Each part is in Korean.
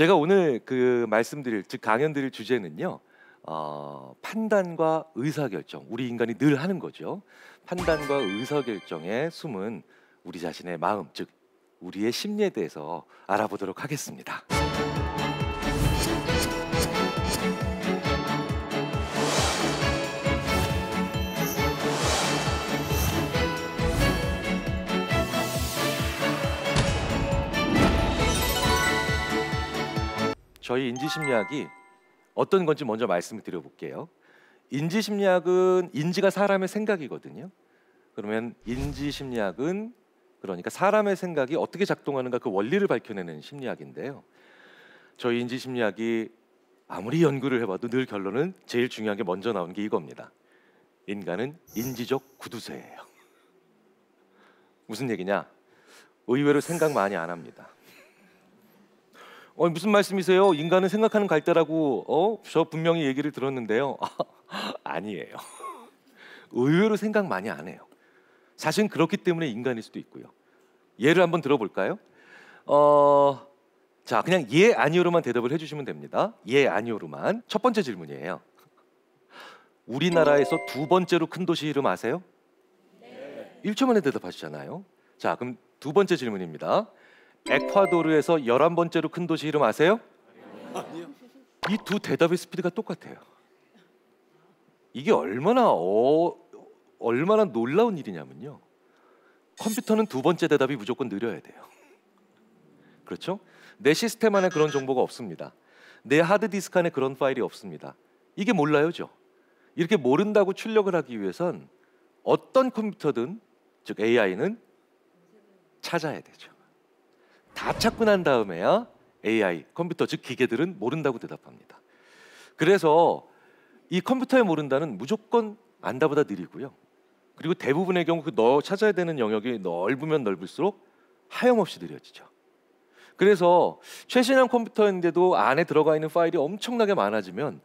제가 오늘 그 말씀드릴 즉 강연드릴 주제는요. 어, 판단과 의사결정 우리 인간이 늘 하는 거죠. 판단과 의사결정의 숨은 우리 자신의 마음 즉 우리의 심리에 대해서 알아보도록 하겠습니다. 저희 인지심리학이 어떤 건지 먼저 말씀을 드려볼게요. 인지심리학은 인지가 사람의 생각이거든요. 그러면 인지심리학은 그러니까 사람의 생각이 어떻게 작동하는가 그 원리를 밝혀내는 심리학인데요. 저희 인지심리학이 아무리 연구를 해봐도 늘 결론은 제일 중요한 게 먼저 나오게 이겁니다. 인간은 인지적 구두쇠예요. 무슨 얘기냐? 의외로 생각 많이 안 합니다. 어, 무슨 말씀이세요? 인간은 생각하는 갈대라고 어? 저 분명히 얘기를 들었는데요. 아니에요. 의외로 생각 많이 안 해요. 사실 은 그렇기 때문에 인간일 수도 있고요. 예를 한번 들어볼까요? 어, 자, 그냥 예 아니오로만 대답을 해주시면 됩니다. 예 아니오로만 첫 번째 질문이에요. 우리나라에서 두 번째로 큰 도시 이름 아세요? 네. 1초 만에 대답하시잖아요. 자, 그럼 두 번째 질문입니다. 에콰도르에서 11번째로 큰 도시 이름 아세요? 아니요. 이 두 대답의 스피드가 똑같아요. 이게 얼마나 어, 얼마나 놀라운 일이냐면요. 컴퓨터는 두 번째 대답이 무조건 느려야 돼요. 그렇죠? 내 시스템 안에 그런 정보가 없습니다. 내 하드디스크 안에 그런 파일이 없습니다. 이게 몰라요죠. 이렇게 모른다고 출력을 하기 위해선 어떤 컴퓨터든 즉 AI는 찾아야 되죠. 다 찾고 난 다음에야 AI, 컴퓨터 즉 기계들은 모른다고 대답합니다. 그래서 이 컴퓨터에 모른다는 무조건 안다보다 느리고요. 그리고 대부분의 경우 그 너 찾아야 되는 영역이 넓으면 넓을수록 하염없이 느려지죠. 그래서 최신형 컴퓨터인데도 안에 들어가 있는 파일이 엄청나게 많아지면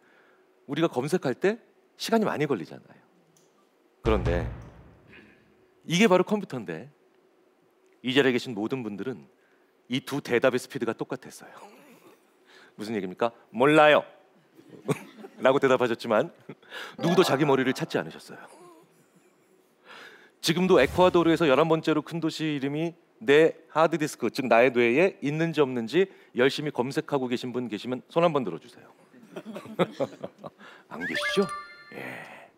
우리가 검색할 때 시간이 많이 걸리잖아요. 그런데 이게 바로 컴퓨터인데 이 자리에 계신 모든 분들은 이두 대답의 스피드가 똑같았어요. 무슨 얘기입니까? 몰라요. 라고 대답하셨지만 누구도 자기 머리를 찾지 않으셨어요. 지금도 에콰도르에서 열한 번째로큰 도시 이름이 내 하드디스크, 즉 나의 뇌에 있는지 없는지 열심히 검색하고 계신 분 계시면 손 한 번 들어주세요. 안 계시죠? 예.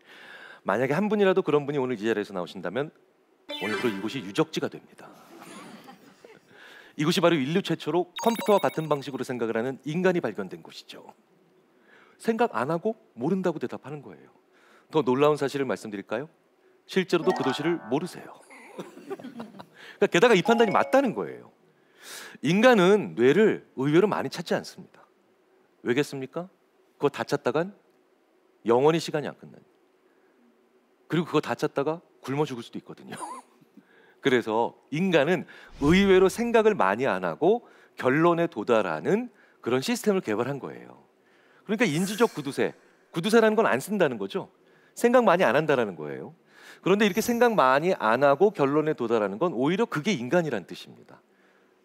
만약에 한 분이라도 그런 분이 오늘 이 자리에서 나오신다면 오늘부 이곳이 유적지가 됩니다. 이곳이 바로 인류 최초로 컴퓨터와 같은 방식으로 생각을 하는 인간이 발견된 곳이죠. 생각 안 하고 모른다고 대답하는 거예요. 더 놀라운 사실을 말씀드릴까요? 실제로도 그 도시를 모르세요. 그러니까 게다가 이 판단이 맞다는 거예요. 인간은 뇌를 의외로 많이 찾지 않습니다. 왜겠습니까? 그거 다 찾다간 영원히 시간이 안 끝나요. 그리고 그거 다 찾다가 굶어 죽을 수도 있거든요. 그래서 인간은 의외로 생각을 많이 안 하고 결론에 도달하는 그런 시스템을 개발한 거예요. 그러니까 인지적 구두쇠, 구두쇠라는 건 안 쓴다는 거죠. 생각 많이 안 한다라는 거예요. 그런데 이렇게 생각 많이 안 하고 결론에 도달하는 건 오히려 그게 인간이란 뜻입니다.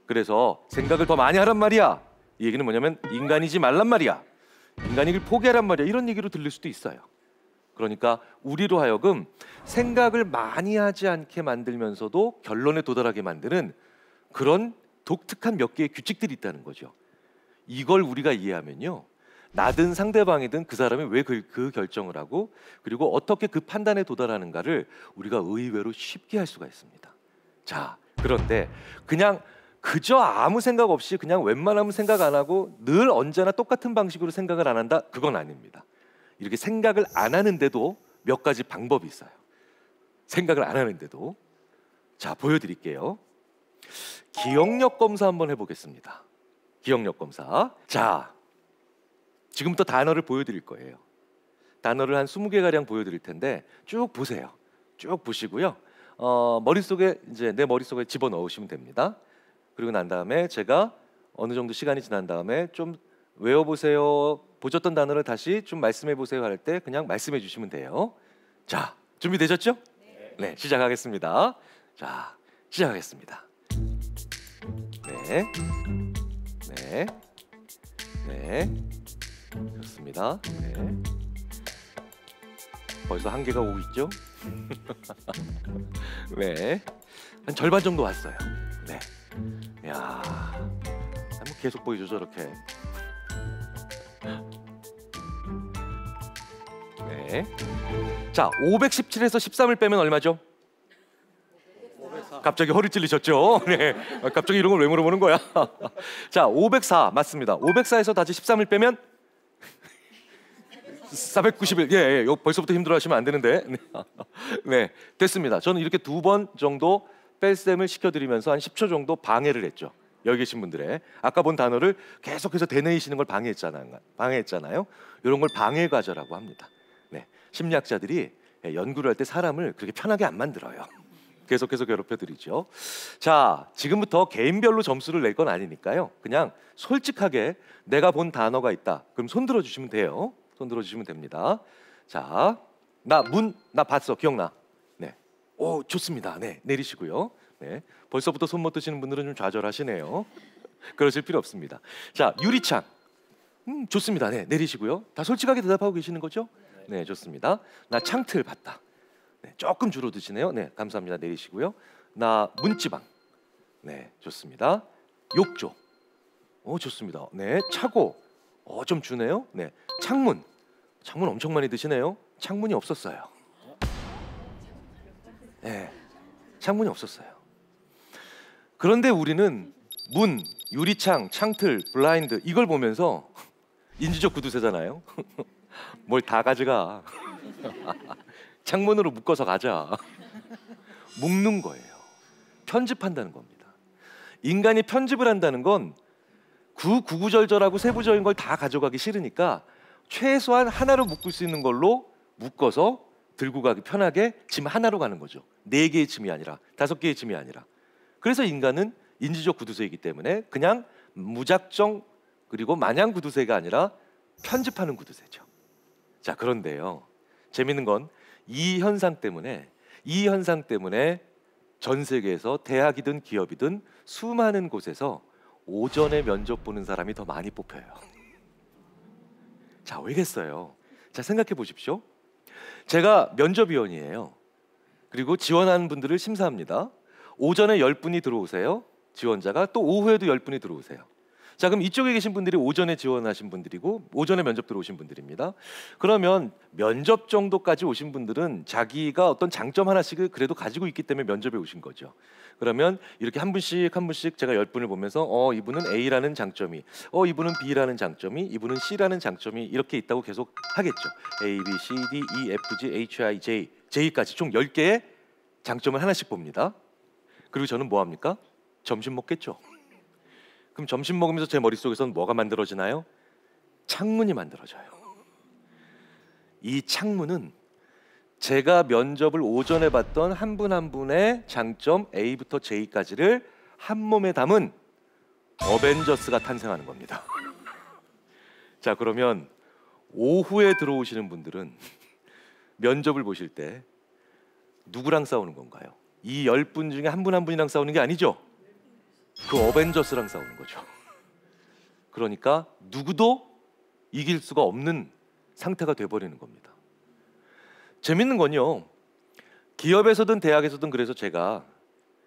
그래서 생각을 더 많이 하란 말이야. 이 얘기는 뭐냐면 인간이지 말란 말이야. 인간이길 포기하란 말이야. 이런 얘기로 들릴 수도 있어요. 그러니까 우리로 하여금 생각을 많이 하지 않게 만들면서도 결론에 도달하게 만드는 그런 독특한 몇 개의 규칙들이 있다는 거죠. 이걸 우리가 이해하면요. 나든 상대방이든 그 사람이 왜그 그 결정을 하고 그리고 어떻게 그 판단에 도달하는가를 우리가 의외로 쉽게 할 수가 있습니다. 자, 그런데 그냥 그저 아무 생각 없이 그냥 웬만하면 생각 안 하고 늘 언제나 똑같은 방식으로 생각을 안 한다? 그건 아닙니다. 이렇게 생각을 안 하는데도 몇 가지 방법이 있어요. 생각을 안 하는데도 자 보여드릴게요. 기억력 검사 한번 해보겠습니다. 기억력 검사. 자, 지금부터 단어를 보여드릴 거예요. 단어를 한 20개 가량 보여드릴 텐데 쭉 보세요. 쭉 보시고요. 어, 머릿속에 이제 내 머릿속에 집어 넣으시면 됩니다. 그리고 난 다음에 제가 어느 정도 시간이 지난 다음에 좀 외워보세요 보셨던 단어를 다시 좀 말씀해 보세요 할 때 그냥 말씀해 주시면 돼요. 자, 준비되셨죠? 네. 네, 시작하겠습니다. 자, 시작하겠습니다. 네. 네. 네. 좋습니다. 네. 벌써 한 개가 오고 있죠? 네. 한 절반 정도 왔어요. 네. 야. 계속 보이죠, 저렇게. 네. 자, 517에서 13을 빼면 얼마죠? 갑자기 허리 찔리셨죠? 네. 아, 갑자기 이런 걸 왜 물어보는 거야? 자, 504 맞습니다. 504에서 다시 13을 빼면 491. 예, 예. 벌써부터 힘들어 하시면 안 되는데. 네. 네. 됐습니다. 저는 이렇게 두 번 정도 뺄셈을 시켜 드리면서 한 10초 정도 방해를 했죠. 여기 계신 분들의 아까 본 단어를 계속해서 되뇌이시는 걸 방해했잖아요. 방해했잖아요. 이런 걸 방해 과제라고 합니다. 네. 심리학자들이 연구를 할 때 사람을 그렇게 편하게 안 만들어요. 계속해서 괴롭혀드리죠. 자, 지금부터 개인별로 점수를 낼 건 아니니까요. 그냥 솔직하게 내가 본 단어가 있다. 그럼 손 들어주시면 돼요. 손 들어주시면 됩니다. 자, 나 문, 나 봤어. 기억나? 네. 오, 좋습니다. 네, 내리시고요. 네. 벌써부터 손 못 드시는 분들은 좀 좌절하시네요. 그러실 필요 없습니다. 자, 유리창. 음, 좋습니다. 네, 내리시고요. 다 솔직하게 대답하고 계시는 거죠? 네, 좋습니다. 나 창틀 봤다. 네, 조금 줄어드시네요. 네, 감사합니다. 내리시고요. 나 문지방. 네, 좋습니다. 욕조. 어, 좋습니다. 네, 차고. 어, 좀 주네요. 네, 창문. 창문 엄청 많이 드시네요. 창문이 없었어요. 네, 창문이 없었어요. 그런데 우리는 문, 유리창, 창틀, 블라인드 이걸 보면서 인지적 구두쇠잖아요. 뭘 다 가져가. 창문으로 묶어서 가자. 묶는 거예요. 편집한다는 겁니다. 인간이 편집을 한다는 건 구구구절절하고 세부적인 걸 다 가져가기 싫으니까 최소한 하나로 묶을 수 있는 걸로 묶어서 들고 가기 편하게 짐 하나로 가는 거죠. 네 개의 짐이 아니라 다섯 개의 짐이 아니라 그래서 인간은 인지적 구두쇠이기 때문에 그냥 무작정 그리고 마냥 구두쇠가 아니라 편집하는 구두쇠죠. 자, 그런데요. 재밌는 건 이 현상 때문에 이 현상 때문에 전 세계에서 대학이든 기업이든 수많은 곳에서 오전에 면접 보는 사람이 더 많이 뽑혀요. 자, 왜겠어요? 자, 생각해 보십시오. 제가 면접위원이에요. 그리고 지원하는 분들을 심사합니다. 오전에 10분이 들어오세요. 지원자가 또 오후에도 10분이 들어오세요. 자, 그럼 이쪽에 계신 분들이 오전에 지원하신 분들이고 오전에 면접 들어오신 분들입니다. 그러면 면접 정도까지 오신 분들은 자기가 어떤 장점 하나씩을 그래도 가지고 있기 때문에 면접에 오신 거죠. 그러면 이렇게 한 분씩 한 분씩 제가 열 분을 보면서 어 이분은 A라는 장점이, 어 이분은 B라는 장점이, 이분은 C라는 장점이 이렇게 있다고 계속 하겠죠. A, B, C, D, E, F, G, H, I, J, J까지 총1 0개의 장점을 하나씩 봅니다. 그리고 저는 뭐 합니까? 점심 먹겠죠. 그럼 점심 먹으면서 제 머릿속에서는 뭐가 만들어지나요? 창문이 만들어져요. 이 창문은 제가 면접을 오전에 봤던 한 분한 한 분의 장점 A부터 J까지를 한 몸에 담은 어벤져스가 탄생하는 겁니다. 자, 그러면 오후에 들어오시는 분들은 면접을 보실 때 누구랑 싸우는 건가요? 이열분 중에 한 분한 한 분이랑 싸우는 게 아니죠. 그 어벤져스랑 싸우는 거죠. 그러니까 누구도 이길 수가 없는 상태가 돼버리는 겁니다. 재밌는 건요. 기업에서든 대학에서든 그래서 제가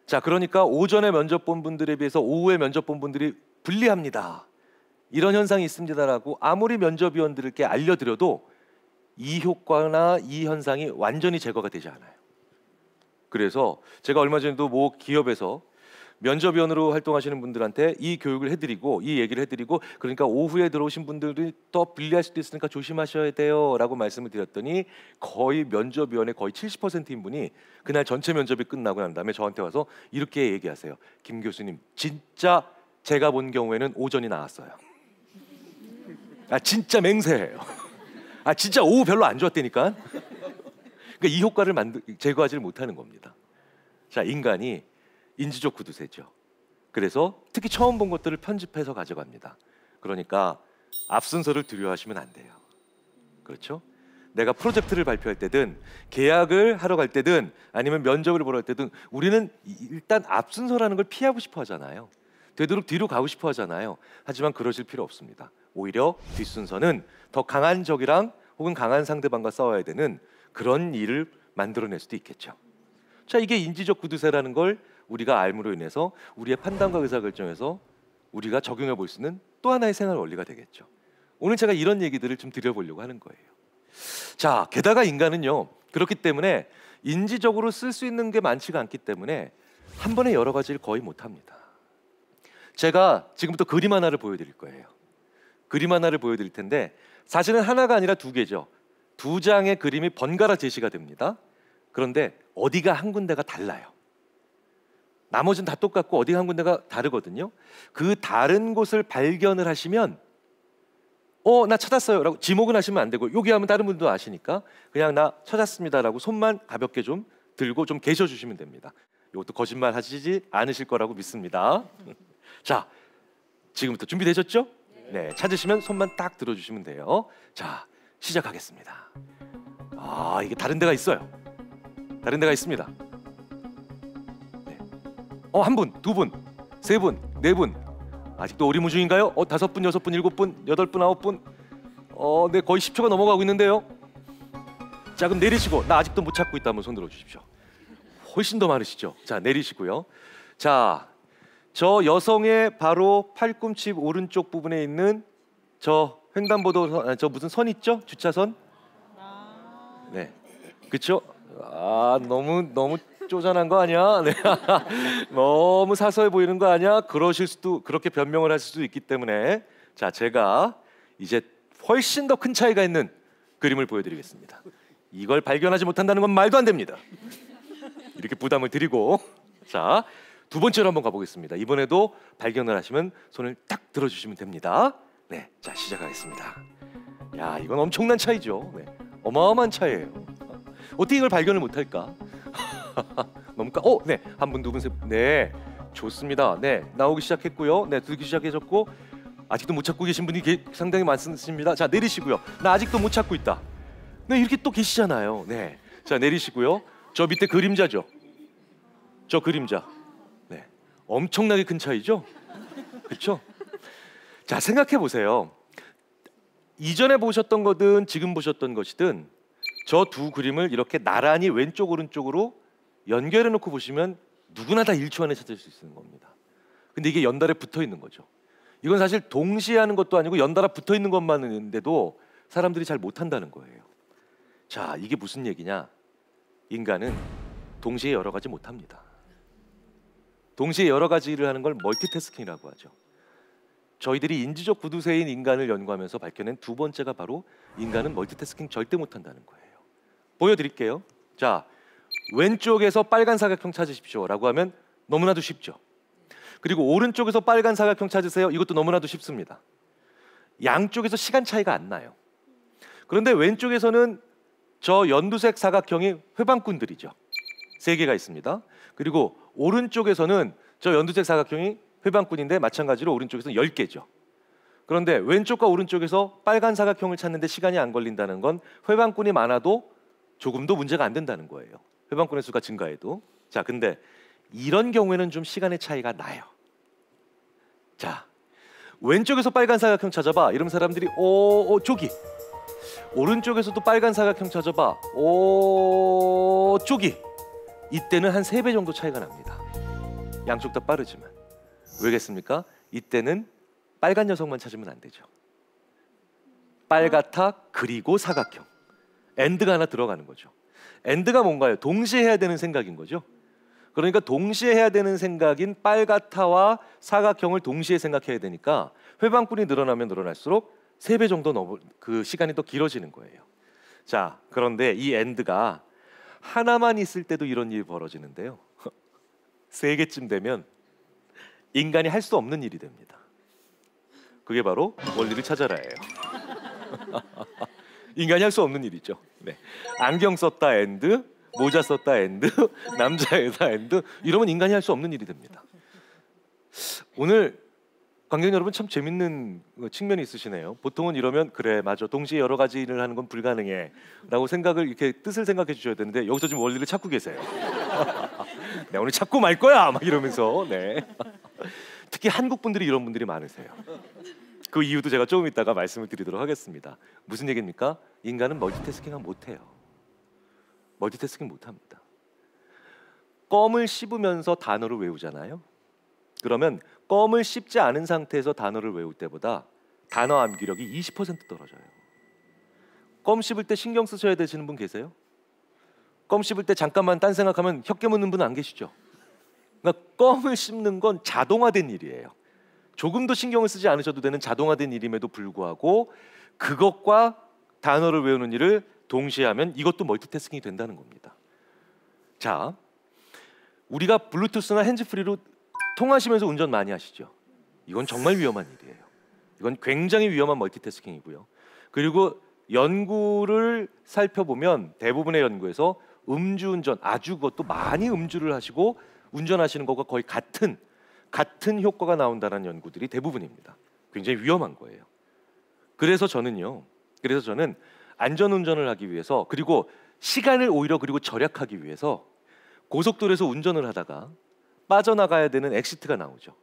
자 그러니까 오전에 면접 본 분들에 비해서 오후에 면접 본 분들이 불리합니다. 이런 현상이 있습니다라고 아무리 면접위원들께 알려드려도 이 효과나 이 현상이 완전히 제거가 되지 않아요. 그래서 제가 얼마 전에도 모 기업에서 면접위원으로 활동하시는 분들한테 이 교육을 해드리고 이 얘기를 해드리고 그러니까 오후에 들어오신 분들이 더 불리할 수도 있으니까 조심하셔야 돼요라고 말씀을 드렸더니 거의 면접위원의 거의 70%인 분이 그날 전체 면접이 끝나고 난 다음에 저한테 와서 이렇게 얘기하세요. 김 교수님 진짜 제가 본 경우에는 오전이 나왔어요. 아 진짜 맹세해요. 아 진짜 오후 별로 안좋았대니까 그러니까 이 효과를 만들, 제거하지 를 못하는 겁니다. 자, 인간이 인지적 구두쇠죠. 그래서 특히 처음 본 것들을 편집해서 가져갑니다. 그러니까 앞순서를 두려워하시면 안 돼요. 그렇죠? 내가 프로젝트를 발표할 때든 계약을 하러 갈 때든 아니면 면접을 보러 갈 때든 우리는 일단 앞순서라는 걸 피하고 싶어 하잖아요. 되도록 뒤로 가고 싶어 하잖아요. 하지만 그러실 필요 없습니다. 오히려 뒷순서는 더 강한 적이랑 혹은 강한 상대방과 싸워야 되는 그런 일을 만들어낼 수도 있겠죠. 자, 이게 인지적 구두쇠라는 걸 우리가 알므로 인해서 우리의 판단과 의사결정에서 우리가 적용해 볼수 있는 또 하나의 생활 원리가 되겠죠. 오늘 제가 이런 얘기들을 좀 드려보려고 하는 거예요. 자, 게다가 인간은요. 그렇기 때문에 인지적으로 쓸 수 있는 게 많지가 않기 때문에 한 번에 여러 가지를 거의 못 합니다. 제가 지금부터 그림 하나를 보여드릴 거예요. 그림 하나를 보여드릴 텐데 사실은 하나가 아니라 두 개죠. 두 장의 그림이 번갈아 제시가 됩니다. 그런데 어디가 한 군데가 달라요. 나머지는 다 똑같고 어디가 한 군데가 다르거든요. 그 다른 곳을 발견을 하시면 어, 나 찾았어요. 라고 지목은 하시면 안 되고, 여기 하면 다른 분도 아시니까, 그냥 나 찾았습니다. 라고 손만 가볍게 좀 들고 좀 계셔 주시면 됩니다. 이것도 거짓말 하시지 않으실 거라고 믿습니다. 자, 지금부터 준비되셨죠? 네. 찾으시면 손만 딱 들어주시면 돼요. 자, 시작하겠습니다. 아, 이게 다른 데가 있어요. 다른 데가 있습니다. 네. 어, 한 분, 두 분, 세 분, 네 분. 아직도 오리무중인가요? 어, 다섯 분, 여섯 분, 일곱 분, 여덟 분, 아홉 분. 어, 네, 거의 10초가 넘어가고 있는데요. 자, 그럼 내리시고 나 아직도 못 찾고 있다면 손 들어 주십시오. 훨씬 더 많으시죠? 자, 내리시고요. 자, 저 여성의 바로 팔꿈치 오른쪽 부분에 있는 저 횡단보도 선, 아, 저 무슨 선 있죠? 주차선? 네, 그렇죠? 아 너무 너무 쪼잔한 거 아니야? 네. 너무 사소해 보이는 거 아니야? 그러실 수도 그렇게 변명을 하실 수도 있기 때문에 자 제가 이제 훨씬 더 큰 차이가 있는 그림을 보여드리겠습니다. 이걸 발견하지 못한다는 건 말도 안 됩니다. 이렇게 부담을 드리고 자 두 번째로 한번 가보겠습니다. 이번에도 발견을 하시면 손을 딱 들어주시면 됩니다. 네, 자 시작하겠습니다. 야, 이건 엄청난 차이죠. 네, 어마어마한 차이예요. 어떻게 이걸 발견을 못할까? 너무 까. 어, 네, 한 분, 두 분, 세 분. 네, 좋습니다. 네, 나오기 시작했고요. 네, 들기 시작해졌고 아직도 못 찾고 계신 분이 게, 상당히 많습니다. 자, 내리시고요. 나 아직도 못 찾고 있다. 네, 이렇게 또 계시잖아요. 네, 자 내리시고요. 저 밑에 그림자죠. 저 그림자. 네, 엄청나게 큰 차이죠. 그렇죠? 자, 생각해 보세요. 이전에 보셨던 거든 지금 보셨던 것이든 저 두 그림을 이렇게 나란히 왼쪽 오른쪽으로 연결해 놓고 보시면 누구나 다 1초 안에 찾을 수 있는 겁니다. 근데 이게 연달에 붙어 있는 거죠. 이건 사실 동시에 하는 것도 아니고 연달아 붙어 있는 것만인데도 사람들이 잘 못한다는 거예요. 자, 이게 무슨 얘기냐? 인간은 동시에 여러 가지 못합니다. 동시에 여러 가지 일을 하는 걸 멀티태스킹이라고 하죠. 저희들이 인지적 구두쇠인 인간을 연구하면서 밝혀낸 두 번째가 바로 인간은 멀티태스킹 절대 못한다는 거예요. 보여드릴게요. 자, 왼쪽에서 빨간 사각형 찾으십시오라고 하면 너무나도 쉽죠. 그리고 오른쪽에서 빨간 사각형 찾으세요. 이것도 너무나도 쉽습니다. 양쪽에서 시간 차이가 안 나요. 그런데 왼쪽에서는 저 연두색 사각형이 회방꾼들이죠. 세 개가 있습니다. 그리고 오른쪽에서는 저 연두색 사각형이 회방꾼인데 마찬가지로 오른쪽에서는 10개죠. 그런데 왼쪽과 오른쪽에서 빨간 사각형을 찾는데 시간이 안 걸린다는 건 회방꾼이 많아도 조금도 문제가 안 된다는 거예요. 회방꾼의 수가 증가해도. 자, 근데 이런 경우에는 좀 시간의 차이가 나요. 자, 왼쪽에서 빨간 사각형 찾아봐. 이런 사람들이 오, 어, 오 어, 저기. 오른쪽에서도 빨간 사각형 찾아봐. 오, 어, 저기. 이때는 한 세 배 정도 차이가 납니다. 양쪽 다 빠르지만. 왜겠습니까? 이때는 빨간 녀석만 찾으면 안 되죠. 빨갛다 그리고 사각형. 엔드가 하나 들어가는 거죠. 엔드가 뭔가요? 동시에 해야 되는 생각인 거죠. 그러니까 동시에 해야 되는 생각인 빨갛다와 사각형을 동시에 생각해야 되니까 회방꾼이 늘어나면 늘어날수록 세 배 정도 넘어 그 시간이 더 길어지는 거예요. 자, 그런데 이 엔드가 하나만 있을 때도 이런 일이 벌어지는데요. 세 개쯤 되면 인간이 할 수 없는 일이 됩니다. 그게 바로 원리를 찾아라예요. 인간이 할 수 없는 일이죠. 네. 안경 썼다 엔드, 모자 썼다 엔드, 남자애다 엔드 이러면 인간이 할 수 없는 일이 됩니다. 오늘 관객 여러분 참 재밌는 어, 측면이 있으시네요. 보통은 이러면 그래 맞아 동시에 여러 가지 일을 하는 건 불가능해라고 생각을 이렇게 뜻을 생각해 주셔야 되는데 여기서 지금 원리를 찾고 계세요. 네 오늘 찾고 말 거야 막 이러면서 네 특히 한국 분들이 이런 분들이 많으세요. 그 이유도 제가 조금 이따가 말씀을 드리도록 하겠습니다. 무슨 얘기입니까? 인간은 멀티태스킹을 못해요. 멀티태스킹 못합니다. 껌을 씹으면서 단어를 외우잖아요. 그러면 껌을 씹지 않은 상태에서 단어를 외울 때보다 단어 암기력이 20% 떨어져요. 껌 씹을 때 신경 쓰셔야 되시는 분 계세요? 껌 씹을 때 잠깐만 딴 생각하면 혀 깨무는 분 안 계시죠? 그러니까 껌을 씹는 건 자동화된 일이에요. 조금도 신경을 쓰지 않으셔도 되는 자동화된 일임에도 불구하고 그것과 단어를 외우는 일을 동시에 하면 이것도 멀티태스킹이 된다는 겁니다. 자, 우리가 블루투스나 핸즈프리로 통하시면서 운전 많이 하시죠. 이건 정말 위험한 일이에요. 이건 굉장히 위험한 멀티태스킹이고요. 그리고 연구를 살펴보면 대부분의 연구에서 음주운전 아주 그것도 많이 음주를 하시고 운전하시는 것과 거의 같은 같은 효과가 나온다는 연구들이 대부분입니다. 굉장히 위험한 거예요. 그래서 저는요. 그래서 저는 안전 운전을 하기 위해서 그리고 시간을 오히려 그리고 절약하기 위해서 고속도로에서 운전을 하다가 빠져나가야 되는 엑시트가 나오죠.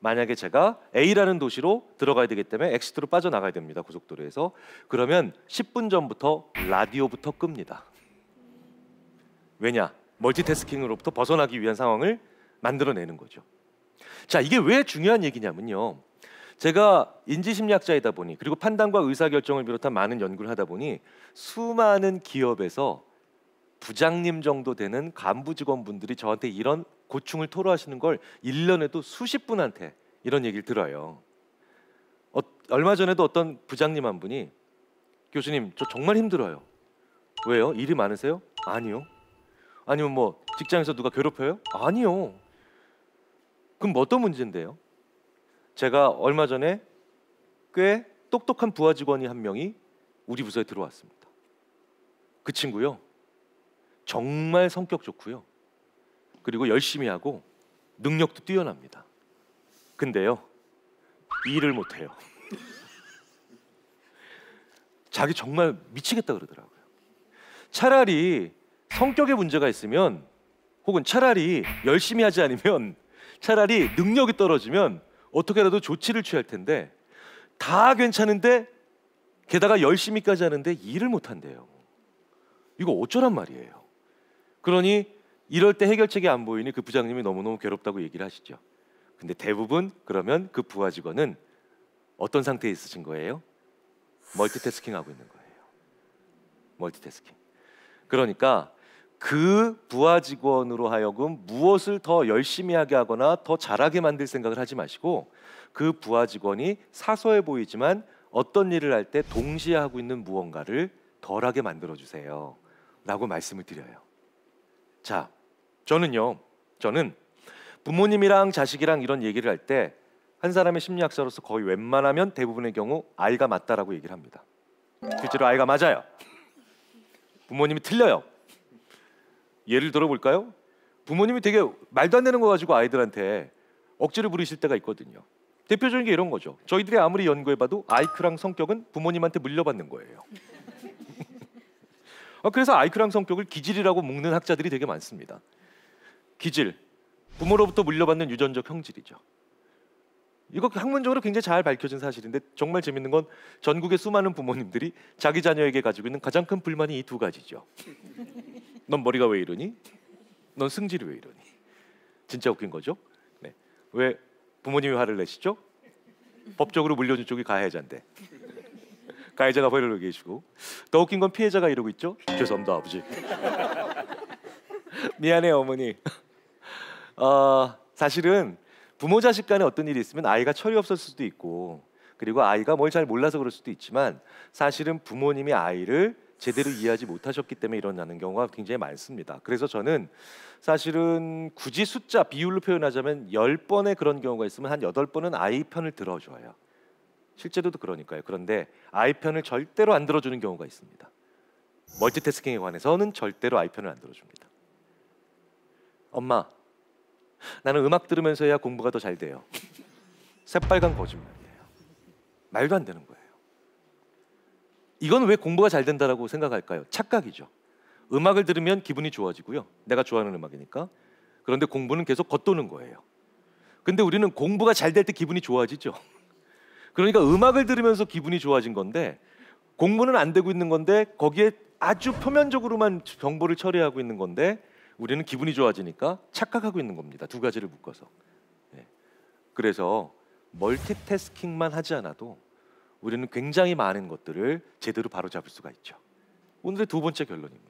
만약에 제가 A라는 도시로 들어가야 되기 때문에 엑시트로 빠져나가야 됩니다. 고속도로에서. 그러면 10분 전부터 라디오부터 끕니다. 왜냐? 멀티태스킹으로부터 벗어나기 위한 상황을 만들어내는 거죠. 자, 이게 왜 중요한 얘기냐면요. 제가 인지심리학자이다 보니 그리고 판단과 의사결정을 비롯한 많은 연구를 하다 보니 수많은 기업에서 부장님 정도 되는 간부 직원분들이 저한테 이런 고충을 토로하시는 걸 1년에도 수십 분한테 이런 얘기를 들어요. 어, 얼마 전에도 어떤 부장님 한 분이 교수님 저 정말 힘들어요. 왜요? 일이 많으세요? 아니요. 아니면 뭐 직장에서 누가 괴롭혀요? 아니요. 그럼 뭐 어떤 문제인데요? 제가 얼마 전에 꽤 똑똑한 부하 직원이 한 명이 우리 부서에 들어왔습니다. 그 친구요. 정말 성격 좋고요. 그리고 열심히 하고 능력도 뛰어납니다. 근데요, 일을 못해요. 자기 정말 미치겠다 그러더라고요. 차라리 성격에 문제가 있으면 혹은 차라리 열심히 하지 않으면 차라리 능력이 떨어지면 어떻게라도 조치를 취할 텐데 다 괜찮은데 게다가 열심히까지 하는데 일을 못 한대요. 이거 어쩌란 말이에요. 그러니 이럴 때 해결책이 안 보이니 그 부장님이 너무너무 괴롭다고 얘기를 하시죠. 근데 대부분 그러면 그 부하 직원은 어떤 상태에 있으신 거예요? 멀티태스킹 하고 있는 거예요. 멀티태스킹. 그러니까 그 부하 직원으로 하여금 무엇을 더 열심히 하게 하거나 더 잘하게 만들 생각을 하지 마시고 그 부하 직원이 사소해 보이지만 어떤 일을 할 때 동시에 하고 있는 무언가를 덜하게 만들어 주세요. 라고 말씀을 드려요. 자, 저는요, 저는 부모님이랑 자식이랑 이런 얘기를 할 때 한 사람의 심리학자로서 거의 웬만하면 대부분의 경우 아이가 맞다라고 얘기를 합니다. 실제로 아이가 맞아요. 부모님이 틀려요. 예를 들어볼까요? 부모님이 되게 말도 안 되는 거 가지고 아이들한테 억지를 부리실 때가 있거든요. 대표적인 게 이런 거죠. 저희들이 아무리 연구해봐도 아이크랑 성격은 부모님한테 물려받는 거예요. 어, 그래서 아이크랑 성격을 기질이라고 묶는 학자들이 되게 많습니다. 기질, 부모로부터 물려받는 유전적 형질이죠. 이거 학문적으로 굉장히 잘 밝혀진 사실인데 정말 재밌는 건 전국의 수많은 부모님들이 자기 자녀에게 가지고 있는 가장 큰 불만이 이 두 가지죠. 넌 머리가 왜 이러니? 넌 승질이 왜 이러니? 진짜 웃긴 거죠. 네. 왜 부모님이 화를 내시죠? 법적으로 물려준 쪽이 가해자인데 가해자가 화를 내고 계시고 더 웃긴 건 피해자가 이러고 있죠. 죄송합니다 아버지. 미안해 어머니. 어, 사실은 부모 자식 간에 어떤 일이 있으면 아이가 철이 없을 수도 있고 그리고 아이가 뭘 잘 몰라서 그럴 수도 있지만 사실은 부모님이 아이를 제대로 이해하지 못하셨기 때문에 일어나는 경우가 굉장히 많습니다. 그래서 저는 사실은 굳이 숫자 비율로 표현하자면 1 0번의 그런 경우가 있으면 한8 번은 아이 편을 들어줘요. 실제로도 그러니까요. 그런데 아이 편을 절대로 안 들어주는 경우가 있습니다. 멀티태스킹에 관해서는 절대로 아이 편을 안 들어줍니다. 엄마, 나는 음악 들으면서 야 공부가 더 잘 돼요. 새빨간 거짓말이에요. 말도 안 되는 거예요. 이건 왜 공부가 잘 된다라고 생각할까요? 착각이죠. 음악을 들으면 기분이 좋아지고요. 내가 좋아하는 음악이니까. 그런데 공부는 계속 겉도는 거예요. 근데 우리는 공부가 잘 될 때 기분이 좋아지죠. 그러니까 음악을 들으면서 기분이 좋아진 건데 공부는 안 되고 있는 건데 거기에 아주 표면적으로만 정보를 처리하고 있는 건데 우리는 기분이 좋아지니까 착각하고 있는 겁니다. 두 가지를 묶어서. 예. 그래서 멀티태스킹만 하지 않아도 우리는 굉장히 많은 것들을 제대로 바로잡을 수가 있죠. 오늘의 두 번째 결론입니다.